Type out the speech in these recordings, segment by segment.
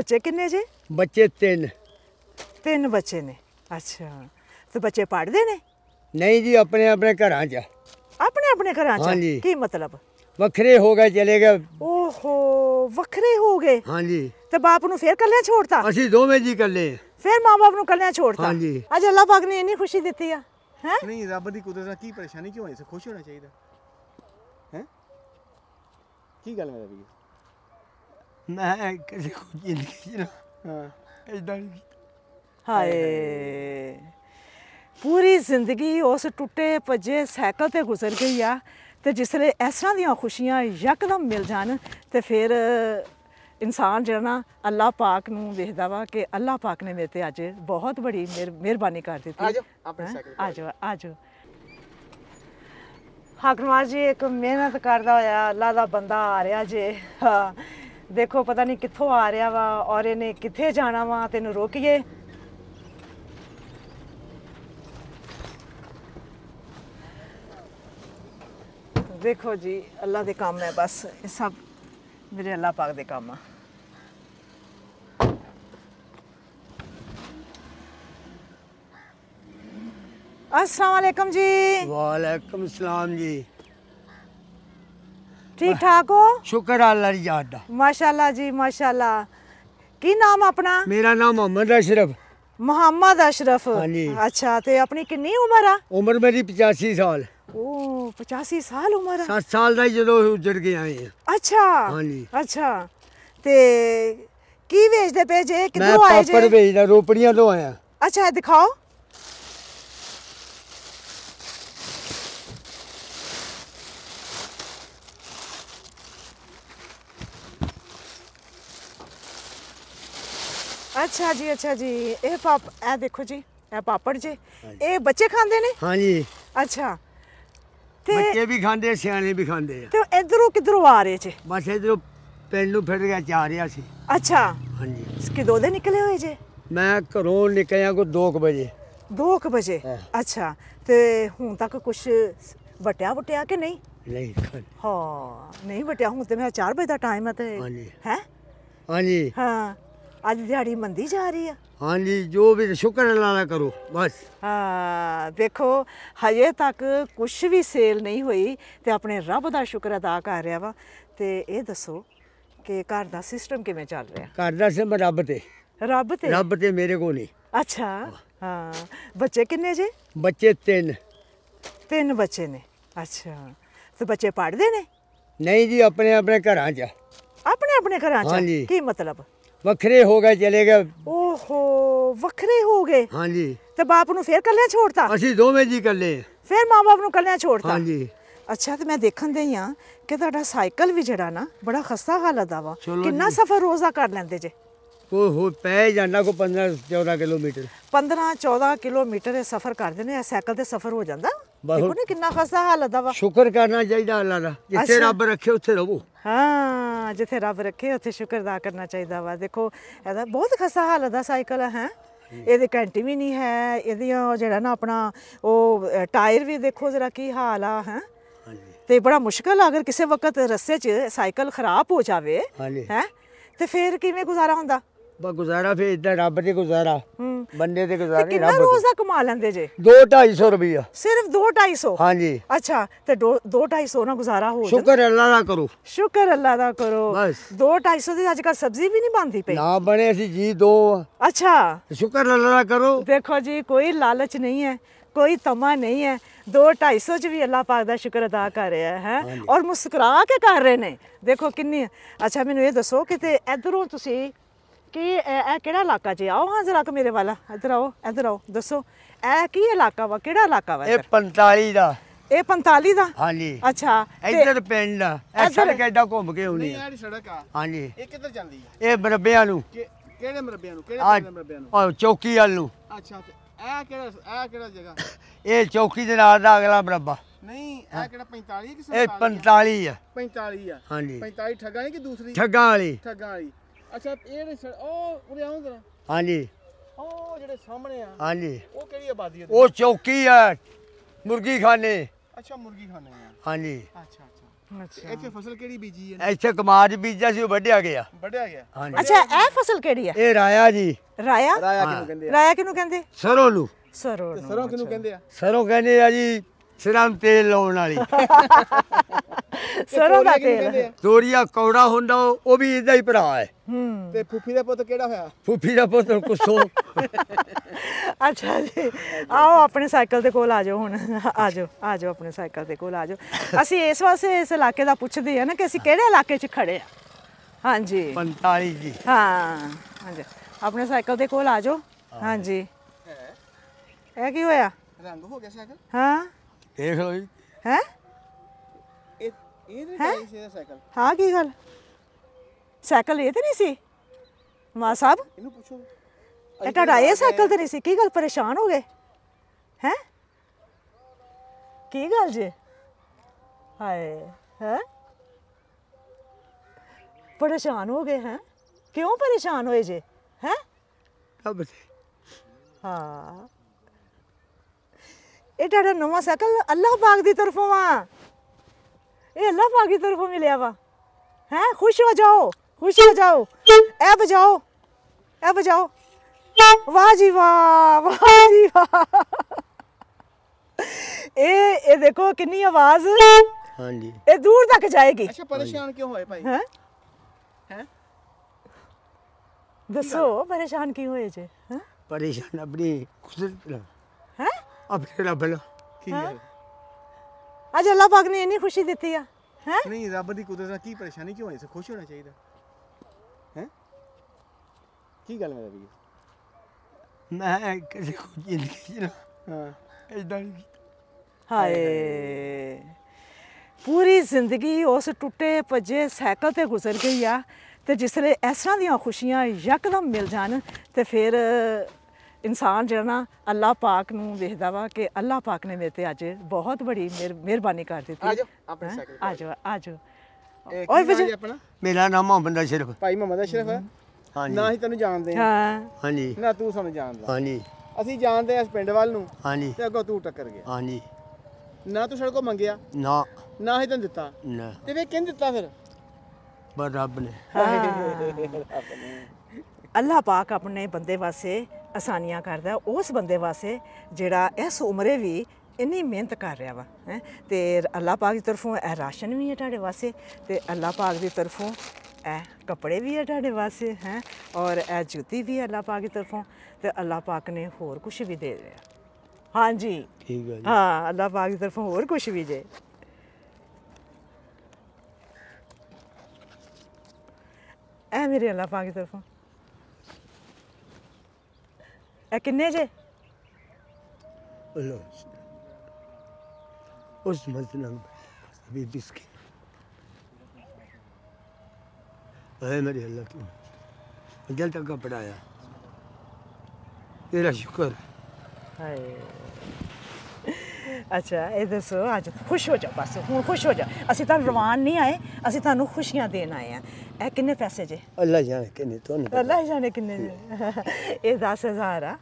ਬੱਚੇ ਕਿੰਨੇ ਜੇ ਬੱਚੇ ਤਿੰਨ ਤਿੰਨ ਬੱਚੇ ਨੇ ਅੱਛਾ ਤੇ ਬੱਚੇ ਪੜਦੇ ਨੇ ਨਹੀਂ ਜੀ ਆਪਣੇ ਆਪਣੇ ਘਰਾਂ 'ਚ ਆਪਣੇ ਆਪਣੇ ਘਰਾਂ 'ਚ ਕੀ ਮਤਲਬ ਵੱਖਰੇ ਹੋ ਗਏ ਚਲੇ ਗਏ ਓਹੋ ਵੱਖਰੇ ਹੋ ਗਏ ਹਾਂਜੀ ਤੇ ਬਾਪ ਨੂੰ ਫੇਰ ਕੱਲਿਆਂ ਛੋੜਤਾ ਅਸੀਂ ਦੋਵੇਂ ਜੀ ਕੱਲੇ ਫੇਰ ਮਾਂ-ਬਾਪ ਨੂੰ ਕੱਲਿਆਂ ਛੋੜਤਾ ਹਾਂਜੀ ਅੱਜ ਅੱਲਾਹ ਪਾਕ ਨੇ ਇੰਨੀ ਖੁਸ਼ੀ ਦਿੱਤੀ ਆ ਹੈ ਨਹੀਂ ਰੱਬ ਦੀ ਕੁਦਰਤ ਨਾਲ ਕੀ ਪਰੇਸ਼ਾਨੀ ਕਿਉਂ ਹੈ ਸੇ ਖੁਸ਼ ਹੋਣਾ ਚਾਹੀਦਾ ਹੈ ਕੀ ਗੱਲ ਮੇਰਾ ਵੀ मैं किसी को जिंदगी इदा नहीं हाय पूरी ਜ਼ਿੰਦਗੀ ਉਸ ਟੁੱਟੇ ਭੱਜੇ ਸਾਈਕਲ ਤੇ ਗੁਜ਼ਰ ਗਈ ਆ ਤੇ ਜਿਸ ਵੇਲੇ ਇਸ ਤਰ੍ਹਾਂ ਦੀਆਂ ਖੁਸ਼ੀਆਂ ਯਕਦਮ ਮਿਲ ਜਾਣ ਤੇ ਫਿਰ ਇਨਸਾਨ ਜਿਹੜਾ ਨਾ ਅੱਲਾਹ ਪਾਕ ਨੂੰ ਵੇਖਦਾ ਵਾ ਕਿ ਅੱਲਾਹ ਪਾਕ ਨੇ ਮੇਰੇ ਤੇ ਅੱਜ ਬਹੁਤ ਬੜੀ ਮਿਹਰਬਾਨੀ ਕਰ ਦਿੱਤੀ ਆਜੋ ਆਪਣੇ ਸਾਈਕਲ ਆਜੋ ਆਜੋ ਹਾਕਮਾਰ ਜੀ ਇੱਕ ਮਿਹਨਤ ਕਰਦਾ ਹੋਇਆ ਅੱਲਾ ਦਾ ਬੰਦਾ ਆ ਰਿਹਾ ਜੇ देखो पता नहीं कितों आ रहा वा और इन्हें कितने जाना वा तेन रोकीये देखो जी अल्लाह के काम है बस ये सब मेरे अल्लाह पाक के काम असलाकम जी वालेकुम सलाम जी ਠੀਕ ਠਾਕ ਹੋ ਸ਼ੁਕਰ ਆ ਅੱਲਾ ਦੀ ਯਾਦ ਦਾ ਮਾਸ਼ਾਅੱਲਾ ਜੀ ਮਾਸ਼ਾਅੱਲਾ ਕੀ ਨਾਮ ਆਪਣਾ ਮੇਰਾ ਨਾਮ ਮੁਹੰਮਦ ਅਸ਼ਰਫ ਮੁਹੰਮਦ ਅਸ਼ਰਫ ਹਾਂਜੀ ਅੱਛਾ ਤੇ ਆਪਣੀ ਕਿੰਨੀ ਉਮਰ ਆ ਉਮਰ ਮੇਰੀ 85 ਸਾਲ ਓ 85 ਸਾਲ ਉਮਰ ਆ 7 ਸਾਲ ਦਾ ਜਦੋਂ ਉਜੜ ਕੇ ਆਏ ਆ ਅੱਛਾ ਹਾਂਜੀ ਅੱਛਾ ਤੇ ਕੀ ਵੇਚਦੇ ਪਏ ਜੇ ਕਿੱਥੋਂ ਆਏ ਜੇ ਮੈਂ ਪਾਪੜ ਵੇਚਦਾ ਰੋਪੜੀਆਂ ਤੋਂ ਆਇਆ ਅੱਛਾ ਦਿਖਾਓ ਅੱਛਾ ਜੀ ਅੱਛਾ ਜੀ ਇਹ ਪਾਪ ਇਹ ਦੇਖੋ ਜੀ ਇਹ ਪਾਪੜ ਜੇ ਇਹ ਬੱਚੇ ਖਾਂਦੇ ਨੇ ਹਾਂ ਜੀ ਅੱਛਾ ਤੇ ਬੱਚੇ ਵੀ ਖਾਂਦੇ ਸਿਆਣੇ ਵੀ ਖਾਂਦੇ ਆ ਤੇ ਇਧਰੋਂ ਕਿਧਰੋਂ ਆ ਰਹੇ ਜੇ ਬਸ ਇਧਰੋਂ ਪਿੰਡ ਨੂੰ ਫਿਰ ਗਿਆ ਚਾ ਰਿਹਾ ਸੀ ਅੱਛਾ ਹਾਂ ਹਾਂਜੀ ਕਿਦੋਂ ਦੇ ਨਿਕਲੇ ਹੋਏ ਜੇ ਮੈਂ ਘਰੋਂ ਨਿਕਲਿਆ ਕੋ 2 ਵਜੇ 2 ਵਜੇ ਅੱਛਾ ਤੇ ਹੁਣ ਤੱਕ ਕੁਝ ਵਟਿਆ ਵਟਿਆ ਕਿ ਨਹੀਂ ਨਹੀਂ ਹਾਂ ਨਹੀਂ ਵਟਿਆ ਹੁਣ ਤੇ ਮੇਰਾ 4 ਵਜੇ ਦਾ ਟਾਈਮ ਹੈ ਤੇ ਹਾਂ ਜੀ ਹੈ ਹਾਂ ਜੀ ਹਾਂ ਅੱਜ ਦਿਹਾੜੀ ਮੰਦੀ ਜਾ ਰਹੀ ਆ ਹਾਂਜੀ ਜੋ ਵੀ ਸ਼ੁਕਰ ਅੱਲਾ ਦਾ ਕਰੋ ਬਸ ਹਾਂ ਦੇਖੋ ਹਜੇ ਤੱਕ ਕੁਝ ਵੀ ਸੇਲ ਨਹੀਂ ਹੋਈ ਤੇ ਆਪਣੇ ਰੱਬ ਦਾ ਸ਼ੁਕਰ ਅਦਾ ਕਰ ਰਿਹਾ ਵਾ ਤੇ ਇਹ ਦੱਸੋ ਕਿ ਘਰ ਦਾ ਸਿਸਟਮ ਕਿਵੇਂ ਚੱਲ ਰਿਹਾ ਘਰ ਦਾ ਸਿਸਟਮ ਰੱਬ ਤੇ ਰੱਬ ਤੇ ਰੱਬ ਤੇ ਮੇਰੇ ਕੋਲ ਨਹੀਂ ਅੱਛਾ ਹਾਂ ਬੱਚੇ ਕਿੰਨੇ ਜੇ ਬੱਚੇ ਤਿੰਨ ਤਿੰਨ ਬੱਚੇ ਨੇ ਅੱਛਾ ਤੇ ਬੱਚੇ ਪੜ੍ਹਦੇ ਨੇ ਨਹੀਂ ਜੀ ਆਪਣੇ ਆਪਣੇ ਘਰਾਂ 'ਚ ਆਪਣੇ ਆਪਣੇ ਘਰਾਂ 'ਚ ਕੀ ਮਤਲਬ ਵੱਖਰੇ ਹੋ ਗਏ ਚਲੇ ਗਏ ਓਹੋ ਵੱਖਰੇ ਹੋ ਗਏ ਹਾਂਜੀ ਤੇ ਬਾਪ ਨੂੰ ਫੇਰ ਕੱਲਿਆਂ ਛੋੜਤਾ ਅਸੀਂ ਦੋਵੇਂ ਜੀ ਕੱਲੇ ਫੇਰ ਮਾਪੇ ਨੂੰ ਕੱਲਿਆਂ ਛੋੜਤਾ ਹਾਂਜੀ ਅੱਛਾ ਤੇ ਮੈਂ ਦੇਖਣ ਦੇ ਆ ਕਿ ਤੁਹਾਡਾ ਸਾਈਕਲ ਵੀ ਜਿਹੜਾ ਨਾ ਬੜਾ ਖਸਤਾ ਹਾਲਤ ਦਾ ਵਾ ਕਿੰਨਾ ਸਫ਼ਰ ਰੋਜ਼ਾ ਕਰ ਲੈਂਦੇ ਜੇ ਓਹੋ ਹੋ ਪੈ ਜਾਂਦਾ ਕੋ 15 14 ਕਿਲੋਮੀਟਰ 15 14 ਕਿਲੋਮੀਟਰ ਇਹ ਸਫ਼ਰ ਕਰਦੇ ਨੇ ਸਾਈਕਲ ਤੇ ਸਫ਼ਰ ਹੋ ਜਾਂਦਾ ਦੇਖੋ ਨਾ ਕਿੰਨਾ ਖਸਾ ਹਾਲਤ ਦਾ ਵਾ ਸ਼ੁਕਰ ਕਰਨਾ ਚਾਹੀਦਾ ਅੱਲਾ ਦਾ ਜਿੱਥੇ ਰੱਬ ਰੱਖੇ ਉੱਥੇ ਰਹੋ ਹਾਂ ਜਿੱਥੇ ਰੱਬ ਰੱਖੇ ਉੱਥੇ ਸ਼ੁਕਰ ਦਾ ਕਰਨਾ ਚਾਹੀਦਾ ਵਾ ਦੇਖੋ ਇਹਦਾ ਬਹੁਤ ਖਸਾ ਹਾਲਤ ਦਾ ਸਾਈਕਲ ਹੈ ਇਹਦੇ ਘੰਟੀ ਵੀ ਨਹੀਂ ਹੈ ਇਹਦੀਆਂ ਜਿਹੜਾ ਨਾ ਆਪਣਾ ਉਹ ਟਾਇਰ ਵੀ ਦੇਖੋ ਜ਼ਰਾ ਕੀ ਹਾਲ ਆ ਹੈ ਤੇ ਬੜਾ ਮੁਸ਼ਕਲ ਆ ਅਗਰ ਕਿਸੇ ਵਕਤ ਰਸਤੇ 'ਚ ਸਾਈਕਲ ਖਰਾਬ ਹੋ ਜਾਵੇ ਹੈ ਤੇ ਫਿਰ ਕਿਵੇਂ ਗੁਜ਼ਾਰਾ ਹੁੰਦਾ ਬਾ ਗੁਜ਼ਾਰਾ ਫੇ ਇਦਾਂ ਰੱਬ ਦੇ ਗੁਜ਼ਾਰਾ ਹੂੰ ਬੰਦੇ ਦੇ ਗੁਜ਼ਾਰਾ ਰੱਬ ਕਿੰਨਾ ਰੋਜ਼ਾ ਕਮਾ ਲੈਂਦੇ ਜੇ 2 250 ਰੁਪਿਆ ਸਿਰਫ 2 250 ਹਾਂਜੀ ਅੱਛਾ ਤੇ 2 250 ਨਾਲ ਗੁਜ਼ਾਰਾ ਹੋ ਜਾਂਦਾ ਸ਼ੁਕਰ ਅੱਲਾ ਦਾ ਕਰੋ ਸ਼ੁਕਰ ਅੱਲਾ ਦਾ ਕਰੋ ਬਸ 2 250 ਦੀ ਅੱਜ ਕੱਲ ਸਬਜ਼ੀ ਵੀ ਨਹੀਂ ਬਣਦੀ ਪਈ ਨਾ ਬਣੇ ਅਸੀਂ ਜੀ ਦੋ ਅੱਛਾ ਸ਼ੁਕਰ ਅੱਲਾ ਦਾ ਕਰੋ ਦੇਖੋ ਜੀ ਕੋਈ ਲਾਲਚ ਨਹੀਂ ਹੈ ਕੋਈ ਤਮਾ ਨਹੀਂ ਹੈ 2 250 ਚ ਵੀ ਅੱਲਾ ਪਾਕ ਦਾ ਸ਼ੁਕਰ ਅਦਾ ਕਰ ਰਿਹਾ ਹੈ ਔਰ ਮੁਸਕਰਾ ਕੇ ਕਰ ਰਹੇ ਨੇ ਦੇਖੋ ਕਿੰਨੀ ਅੱਛਾ ਮੈਨੂੰ ਇਹ ਦੱਸੋ ਕਿ ਤੇ ਇਧਰੋਂ ਤੁਸੀਂ ਕਿ ਇਹ ਕਿਹੜਾ ਇਲਾਕਾ ਜੀ ਆਓ ਹਾਂ ਜ਼ਰਾ ਕਿ ਮੇਰੇ ਵਾਲਾ ਇੱਧਰ ਆਓ ਇੱਧਰ ਆਓ ਦੱਸੋ ਇਹ ਕੀ ਇਲਾਕਾ ਵਾ ਕਿਹੜਾ ਇਲਾਕਾ ਵਾ ਇਹ 45 ਦਾ ਇਹ 45 ਦਾ ਹਾਂਜੀ ਅੱਛਾ ਇੱਧਰ ਪਿੰਡ ਦਾ ਇਹ ਸੜਕ ਐਡਾ ਘੁੰਮ ਕੇ ਆਉਣੀ ਹੈ ਇਹ ਸੜਕ ਆ ਹਾਂਜੀ ਇਹ ਕਿੱਧਰ ਜਾਂਦੀ ਹੈ ਇਹ ਮਰਬਿਆਂ ਨੂੰ ਕਿਹੜੇ ਮਰਬਿਆਂ ਨੂੰ ਕਿਹੜੇ ਮਰਬਿਆਂ ਨੂੰ ਉਹ ਚੌਕੀ ਵਾਲ ਨੂੰ ਅੱਛਾ ਇਹ ਕਿਹੜਾ ਇਹ ਕਿਹੜਾ ਜਗ੍ਹਾ ਇਹ ਚੌਕੀ ਦੇ ਨਾਲ ਦਾ ਅਗਲਾ ਮਰਬਾ ਨਹੀਂ ਇਹ ਕਿਹੜਾ 45 ਕਿਸੇ ਦਾ ਇਹ 45 ਆ 45 ਆ ਹਾਂਜੀ 45 ਠੱਗਾ ਨਹੀਂ ਕਿ ਦੂਸਰੀ ਠੱਗਾ ਵਾਲੀ ਠੱਗਾ ਵਾਲੀ ਅੱਛਾ ਇਹ ਜਿਹੜੇ ਸਰ ਉਹ ਉਰੇ ਆਉਂਦੇ ਨੇ ਹਾਂਜੀ ਉਹ ਜਿਹੜੇ ਸਾਹਮਣੇ ਆ ਹਾਂਜੀ ਉਹ ਕਿਹੜੀ ਆਬਾਦੀ ਹੈ ਉਹ ਚੌਕੀ ਹੈ ਮੁਰਗੀ ਖਾਨੇ ਅੱਛਾ ਮੁਰਗੀ ਖਾਨੇ ਆ ਹਾਂਜੀ ਅੱਛਾ ਅੱਛਾ ਅੱਛਾ ਇੱਥੇ ਫਸਲ ਕਿਹੜੀ ਬੀਜੀ ਹੈ ਇੱਥੇ ਕਮਾਜ ਬੀਜਿਆ ਸੀ ਉਹ ਵੱਢਿਆ ਗਿਆ ਵੱਢਿਆ ਗਿਆ ਹਾਂਜੀ ਅੱਛਾ ਇਹ ਫਸਲ ਕਿਹੜੀ ਹੈ ਇਹ ਰਾਇਆ ਜੀ ਰਾਇਆ ਰਾਇਆ ਕਿਹਨੂੰ ਕਹਿੰਦੇ ਆ ਰਾਇਆ ਕਿਹਨੂੰ ਕਹਿੰਦੇ ਸਰੋਂ ਨੂੰ ਸਰੋਂ ਨੂੰ ਸਰੋਂ ਕਿਹਨੂੰ ਕਹਿੰਦੇ ਆ ਸਰੋਂ ਕਹਿੰਦੇ ਆ ਜੀ ਸਿਰਾਂ ਤੇਲ ਲਾਉਣ ਵਾਲੀ ਸਰੋਂ ਦਾ ਤੇਲ ਦੋਰੀਆ ਕੌੜਾ ਹੁੰਦਾ ਉਹ ਵੀ ਇਦਾਂ ਹੀ ਭਰਾ ਹੈ ਤੇ ਫੁੱਫੀ ਦਾ ਪੁੱਤ ਕਿਹੜਾ ਹੋਇਆ ਫੁੱਫੀ ਦਾ ਪੁੱਤ ਕੁਸੋ ਅੱਛਾ ਜੀ ਆਓ ਆਪਣੇ ਸਾਈਕਲ ਦੇ ਕੋਲ ਆ ਜਾਓ ਹੁਣ ਆ ਜਾਓ ਆ ਜਾਓ ਆਪਣੇ ਸਾਈਕਲ ਦੇ ਕੋਲ ਆ ਜਾਓ ਅਸੀਂ ਇਸ ਵਾਸਤੇ ਇਸ ਇਲਾਕੇ ਦਾ ਪੁੱਛਦੇ ਆ ਨਾ ਕਿ ਅਸੀਂ ਕਿਹੜੇ ਇਲਾਕੇ 'ਚ ਖੜੇ ਆ ਹਾਂਜੀ 45 ਜੀ ਹਾਂ ਹਾਂਜੀ ਆਪਣੇ ਸਾਈਕਲ ਦੇ ਕੋਲ ਆ ਜਾਓ ਹਾਂਜੀ ਇਹ ਕੀ ਹੋਇਆ ਰੰਗ ਹੋ ਗਿਆ ਸਾਈਕਲ ਹਾਂ ਦੇਖ ਲਓ ਜੀ ਹੈ ਇਹ ਇਹ ਨਹੀਂ ਸੀ ਸਾਈਕਲ ਹਾਂ ਕੀ ਗੱਲ ਸਾਈਕਲ ਇਹ ਤੇ ਨਹੀਂ ਸੀ ਮਾ ਸਾਹਿਬ ਇਹਨੂੰ ਪੁੱਛੋ ਇਹ ਤੁਹਾਡਾ ਇਹ ਸਾਈਕਲ ਤੇ ਨਹੀਂ ਸੀ ਕੀ ਗੱਲ ਪਰੇਸ਼ਾਨ ਹੋ ਗਏ ਹੈ ਕੀ ਗੱਲ ਜੇ ਹਾਏ ਹੈ ਪਰੇਸ਼ਾਨ ਹੋ ਗਏ ਹੈ ਕਿਉਂ ਪਰੇਸ਼ਾਨ ਹੋਏ ਜੇ ਹੈ ਹਾਂ ਹਾਂ ਇਹ ਤੁਹਾਡਾ ਨਵਾਂ ਸਾਈਕਲ ਅੱਲਾਹ ਪਾਕ ਦੀ ਤਰਫੋਂ ਆ ਇਹ ਅੱਲਾਹ ਪਾਕ ਦੀ ਤਰਫੋਂ ਮਿਲਿਆ ਵਾ ਹੈ ਖੁਸ਼ ਹੋ ਜਾਓ ਖੁਸ਼ ਹੋ ਜਾਓ ਇਹ ਵਜਾਓ ਇਹ ਵਜਾਓ ਵਾਹ ਜੀ ਵਾਹ ਵਾਹ ਜੀ ਵਾਹ ਇਹ ਇਹ ਦੇਖੋ ਕਿੰਨੀ ਆਵਾਜ਼ ਹਾਂਜੀ ਇਹ ਦੂਰ ਤੱਕ ਜਾਏਗੀ ਅੱਛਾ ਪਰੇਸ਼ਾਨ ਕਿਉਂ ਹੋਏ ਭਾਈ ਹੈ ਹੈ ਦੱਸੋ ਪਰੇਸ਼ਾਨ ਕਿਉਂ ਹੋਏ ਜੇ ਪਰੇਸ਼ਾਨ ਆਪਣੀ ਕੁਦਰਤ ਅਬ ਰੱਬ ਲਾ ਕੀ ਹੈ ਅੱਜ ਅੱਲਾਹ ਪਾਕ ਨੇ ਇੰਨੀ ਖੁਸ਼ੀ ਦਿੱਤੀ ਆ ਹੈ ਨਹੀਂ ਰੱਬ ਦੀ ਕੁਦਰਤ ਨਾਲ ਕੀ ਪਰੇਸ਼ਾਨੀ ਕਿਉਂ ਹੈ ਸੇ ਖੁਸ਼ ਹੋਣਾ ਚਾਹੀਦਾ ਹੈ ਕੀ ਗੱਲ ਮੇਰਾ ਵੀਰ ਮੈਂ ਕਿਸੇ ਕੋ ਜ਼ਿੰਦਗੀ ਨਾ ਹਾਂ ਇਦਾਂ ਹਾਏ ਪੂਰੀ ਜ਼ਿੰਦਗੀ ਉਸ ਟੁੱਟੇ ਭੱਜੇ ਸਾਈਕਲ ਤੇ ਗੁਜ਼ਰ ਗਈ ਆ ਤੇ ਜਿਸ ਵੇਲੇ ਇਸ ਤਰ੍ਹਾਂ ਦੀਆਂ ਖੁਸ਼ੀਆਂ ਯਕਦਮ ਮਿਲ ਜਾਣ ਤੇ ਫਿਰ ਇਨਸਾਨ ਜਿਹੜਾ ਨਾ ਅੱਲਾ ਪਾਕ ਨੂੰ ਵੇਖਦਾ ਵਾ ਕਿ ਅੱਲਾ ਪਾਕ ਨੇ ਮੇਰੇ ਤੇ ਅੱਜ ਬਹੁਤ ਬੜੀ ਮਿਹਰਬਾਨੀ ਕਰ ਦਿੱਤੀ ਆਜੋ ਆਪਣੇ ਸਾਈਕਲ ਆਜੋ ਆਜੋ ਓਏ ਵਜੇ ਮੇਰਾ ਨਾਮ ਮੁਹੰਮਦ ਅਸ਼ਰਫ ਭਾਈ ਮੁਹੰਮਦ ਅਸ਼ਰਫ ਹਾਂਜੀ ਨਾ ਹੀ ਤੈਨੂੰ ਜਾਣਦੇ ਹਾਂ ਹਾਂਜੀ ਨਾ ਤੂੰ ਸਾਨੂੰ ਜਾਣਦਾ ਹਾਂਜੀ ਅਸੀਂ ਜਾਣਦੇ ਆ ਪਿੰਡ ਵੱਲ ਨੂੰ ਹਾਂਜੀ ਤੇ ਅੱਗੋਂ ਤੂੰ ਟੱਕਰ ਗਿਆ ਹਾਂਜੀ ਨਾ ਤੂੰ ਸੜਕੋਂ ਮੰਗਿਆ ਨਾ ਨਾ ਹੀ ਤੈਨੂੰ ਦਿੱਤਾ ਨਾ ਤੇ ਵੇ ਕਿੰਨ ਦਿੱਤਾ ਫਿਰ ਬਸ ਰੱਬ ਨੇ ਅੱਲਾ ਪਾਕ ਆਪਣੇ ਬੰਦੇ ਵਾਸਤੇ ਆਸਾਨੀਆਂ ਕਰਦਾ ਉਸ ਬੰਦੇ ਵਾਸਤੇ ਜਿਹੜਾ ਇਸ ਉਮਰੇ ਵੀ ਇੰਨੀ ਮਿਹਨਤ ਕਰ ਰਿਹਾ ਵਾ ਹੈ ਤੇ ਅੱਲਾਹ ਪਾਕ ਦੀ ਤਰਫੋਂ ਇਹ ਰਾਸ਼ਨ ਵੀ ਹੈ ਤੁਹਾਡੇ ਵਾਸਤੇ ਤੇ ਅੱਲਾਹ ਪਾਕ ਦੀ ਤਰਫੋਂ ਇਹ ਕੱਪੜੇ ਵੀ ਹੈ ਤੁਹਾਡੇ ਵਾਸਤੇ ਹੈ ਔਰ ਇਹ ਜੁੱਤੀ ਵੀ ਅੱਲਾਹ ਪਾਕ ਦੀ ਤਰਫੋਂ ਤੇ ਅੱਲਾਹ ਪਾਕ ਨੇ ਹੋਰ ਕੁਝ ਵੀ ਦੇ ਰਿਹਾ ਹਾਂਜੀ ਠੀਕ ਹੈ ਜੀ ਹਾਂ ਅੱਲਾਹ ਪਾਕ ਦੀ ਤਰਫੋਂ ਹੋਰ ਕੁਝ ਵੀ ਜੇ ਇਹ ਮੇਰੇ ਅੱਲਾਹ ਪਾਕ ਦੀ ਤਰਫੋਂ ਇਹ ਕਿੰਨੇ ਜੇ ਉਸ ਮਸਲਨ ਵੀ ਬਿਸਕੀ اے میرے اللہ کی دل تک کا پڑھایا تیرا شکر ہے ਅੱਛਾ ਇਹ ਦੱਸੋ ਅੱਜ ਖੁਸ਼ ਹੋ ਜਾ ਬਸ ਹੁਣ ਖੁਸ਼ ਹੋ ਜਾ ਅਸੀਂ ਤਾਂ ਰਵਾਨ ਨਹੀਂ ਆਏ ਅਸੀਂ ਤੁਹਾਨੂੰ ਖੁਸ਼ੀਆਂ ਦੇਣ ਆਏ ਆ ਇਹ ਕਿੰਨੇ ਪੈਸੇ ਜੇ ਅੱਲਾ ਜਾਣੇ ਕਿੰਨੇ ਤੁਹਾਨੂੰ ਅੱਲਾ ਜਾਣੇ ਕਿੰਨੇ ਜੇ ਇਹ 10000 ਆ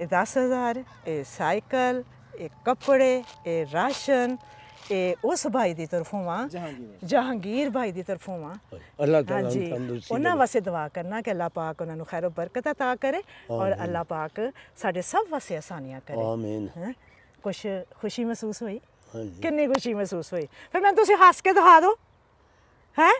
ਇਹ 10000 ਇਹ ਸਾਈਕਲ ਇਹ ਕੱਪੜੇ ਇਹ ਰਾਸ਼ਨ ਇਹ ਉਸ ਭਾਈ ਦੀ ਤਰਫੋਂ ਆ ਜਹਾਂਗੀਰ ਭਾਈ ਦੀ ਤਰਫੋਂ ਆ ਅੱਲਾ ਤਾਲਾ ਤੰਦਰੁਸਤੀ ਉਹਨਾਂ ਵਾਸਤੇ ਦੁਆ ਕਰਨਾ ਕਿ ਅੱਲਾ ਪਾਕ ਉਹਨਾਂ ਨੂੰ ਖੈਰ ਬਰਕਤ عطا ਕਰੇ ਔਰ ਅੱਲਾ ਪਾਕ ਸਾਡੇ ਸਭ ਵਾਸਤੇ ਆਸਾਨੀਆਂ ਕਰੇ ਆਮੀਨ ਕੁਝ ਖੁਸ਼ੀ ਮਹਿਸੂਸ ਹੋਈ ਹਾਂਜੀ ਕਿੰਨੀ ਖੁਸ਼ੀ ਮਹਿਸੂਸ ਹੋਈ ਫਿਰ ਮੈਂ ਤੁਸੀਂ ਹੱਸ ਕੇ ਦਿਖਾ ਦੋ ਹੈ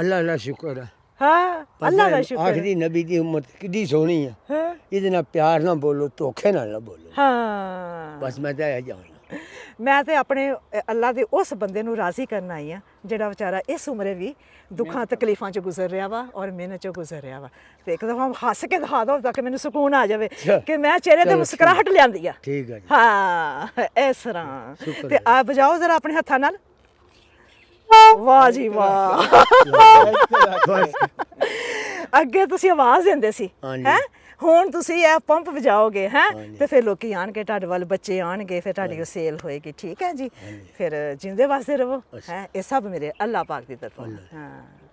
ਅੱਲਾ ਦਾ ਸ਼ੁਕਰ ਹੈ ਹਾਂ ਅੱਲਾ ਦਾ ਸ਼ੁਕਰ ਆਖਰੀ ਨਬੀ ਦੀ ਉਮਤ ਕਿੱਡੀ ਸੋਹਣੀ ਹੈ ਇਹਦੇ ਨਾਲ ਪਿਆਰ ਨਾਲ ਬੋਲੋ ਧੋਖੇ ਨਾਲ ਨਾ ਬੋਲੋ ਹਾਂ ਬਸ ਮੈਂ ਤਾਂ ਇਹ ਜਾਣਦਾ ਮੈਂ ਤੇ ਆਪਣੇ ਅੱਲਾ ਦੇ ਉਸ ਬੰਦੇ ਨੂੰ ਰਾਜ਼ੀ ਕਰਨ ਆਈ ਆ ਜਿਹੜਾ ਵਿਚਾਰਾ ਇਸ ਉਮਰੇ ਵੀ ਦੁੱਖਾਂ ਤਕਲੀਫਾਂ ਚ ਗੁਜ਼ਰ ਰਿਹਾ ਵਾ ਔਰ ਮਿਹਨਤ ਚ ਗੁਜ਼ਰ ਰਿਹਾ ਵਾ ਤੇ ਇੱਕ ਦਫਾ ਹੱਸ ਕੇ ਦਿਖਾ ਦੋ ਤਾਂ ਕਿ ਮੈਨੂੰ ਸਕੂਨ ਆ ਜਾਵੇ ਕਿ ਮੈਂ ਚਿਹਰੇ ਤੇ ਮੁਸਕਰਾਹਟ ਲਿਆਂਦੀ ਆ ਠੀਕ ਆ ਜੀ ਹਾਂ ਇਸ ਤਰ੍ਹਾਂ ਤੇ ਆ ਵਜਾਓ ਜ਼ਰਾ ਆਪਣੇ ਹੱਥਾਂ ਨਾਲ ਵਾਹ ਜੀ ਵਾਹ ਅੱਗੇ ਤੁਸੀਂ ਆਵਾਜ਼ ਦਿੰਦੇ ਸੀ ਹੈ ਹੁਣ ਤੁਸੀਂ ਇਹ ਪੰਪ ਵਜਾਓਗੇ ਹੈ ਤੇ ਫਿਰ ਲੋਕੀ ਆਣਗੇ ਤੁਹਾਡੇ ਵੱਲ ਬੱਚੇ ਆਣਗੇ ਫਿਰ ਤੁਹਾਡੀ ਸੇਲ ਹੋਏਗੀ ਠੀਕ ਹੈ ਜੀ ਫਿਰ ਜਿੰਦੇ ਵਾਸਤੇ ਰਹੋ ਹੈ ਇਹ ਸਭ ਮੇਰੇ ਅੱਲਾਹ ਪਾਕ ਦੀ ਤਰਫੋਂ ਹਾਂ